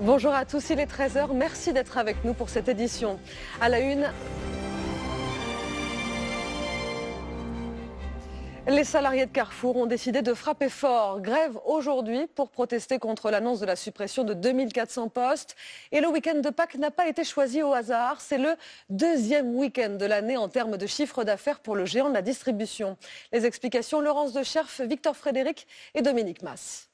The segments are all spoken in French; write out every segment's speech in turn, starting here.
Bonjour à tous, il est 13h. Merci d'être avec nous pour cette édition. À la une. Les salariés de Carrefour ont décidé de frapper fort. Grève aujourd'hui pour protester contre l'annonce de la suppression de 2400 postes. Et le week-end de Pâques n'a pas été choisi au hasard. C'est le deuxième week-end de l'année en termes de chiffre d'affaires pour le géant de la distribution. Les explications, Laurence de scherf, Victor Frédéric et Dominique Mass.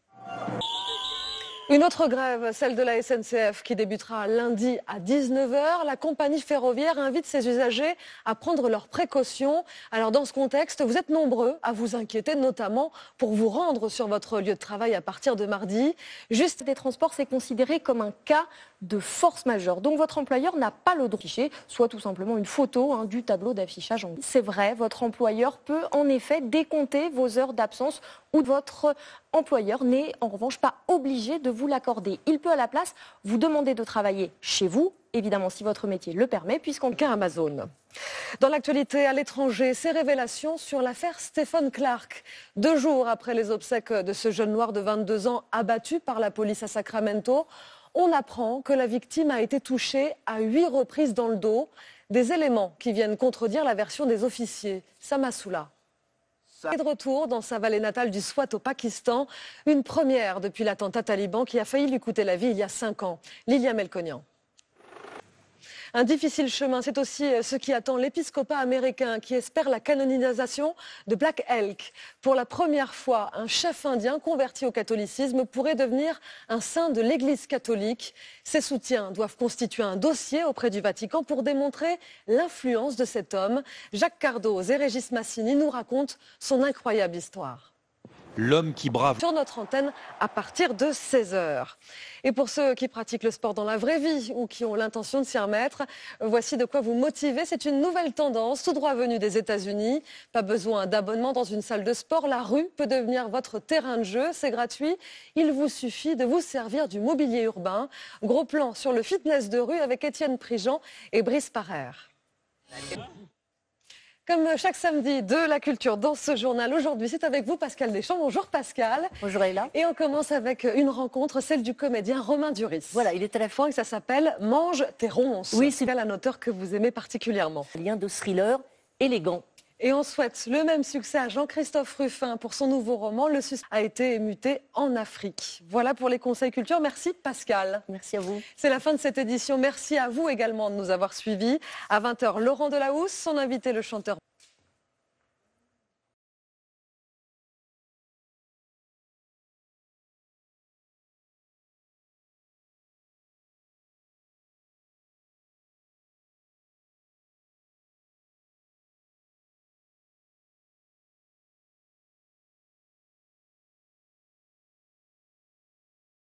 Une autre grève, celle de la SNCF, qui débutera lundi à 19h. La compagnie ferroviaire invite ses usagers à prendre leurs précautions. Alors dans ce contexte, vous êtes nombreux à vous inquiéter, notamment pour vous rendre sur votre lieu de travail à partir de mardi. Juste des transports, c'est considéré comme un cas de force majeure. Donc votre employeur n'a pas le droit d'afficher, soit tout simplement une photo hein, du tableau d'affichage en C'est vrai, votre employeur peut en effet décompter vos heures d'absence ou votre employeur n'est en revanche pas obligé de vous l'accordez. Il peut à la place vous demander de travailler chez vous, évidemment si votre métier le permet, puisqu'on cas Amazon. Dans l'actualité à l'étranger, ces révélations sur l'affaire Stéphane Clark. Deux jours après les obsèques de ce jeune noir de 22 ans abattu par la police à Sacramento, on apprend que la victime a été touchée à huit reprises dans le dos. Des éléments qui viennent contredire la version des officiers. Samasoula. Et de retour dans sa vallée natale du Swat au Pakistan, une première depuis l'attentat taliban qui a failli lui coûter la vie il y a cinq ans. Lilia Melconian. Un difficile chemin, c'est aussi euh, ce qui attend l'épiscopat américain qui espère la canonisation de Black Elk. Pour la première fois, un chef indien converti au catholicisme pourrait devenir un saint de l'Église catholique. Ses soutiens doivent constituer un dossier auprès du Vatican pour démontrer l'influence de cet homme. Jacques Cardoz et Régis Massini nous racontent son incroyable histoire l'homme qui brave. Sur notre antenne à partir de 16h. Et pour ceux qui pratiquent le sport dans la vraie vie ou qui ont l'intention de s'y remettre, voici de quoi vous motiver. C'est une nouvelle tendance, tout droit venue des États-Unis. Pas besoin d'abonnement dans une salle de sport. La rue peut devenir votre terrain de jeu. C'est gratuit. Il vous suffit de vous servir du mobilier urbain. Gros plan sur le fitness de rue avec Étienne Prigent et Brice Parer. Comme chaque samedi de la culture dans ce journal, aujourd'hui c'est avec vous Pascal Deschamps. Bonjour Pascal. Bonjour Ella. Et on commence avec une rencontre, celle du comédien Romain Duris. Voilà, il est à la et ça s'appelle Mange tes ronces. Oui, c'est un auteur que vous aimez particulièrement. Lien de thriller élégant et on souhaite le même succès à Jean-Christophe Ruffin pour son nouveau roman. Le sus a été muté en Afrique. Voilà pour les conseils culture. Merci Pascal. Merci à vous. C'est la fin de cette édition. Merci à vous également de nous avoir suivis. À 20h, Laurent Delahousse, son invité, le chanteur.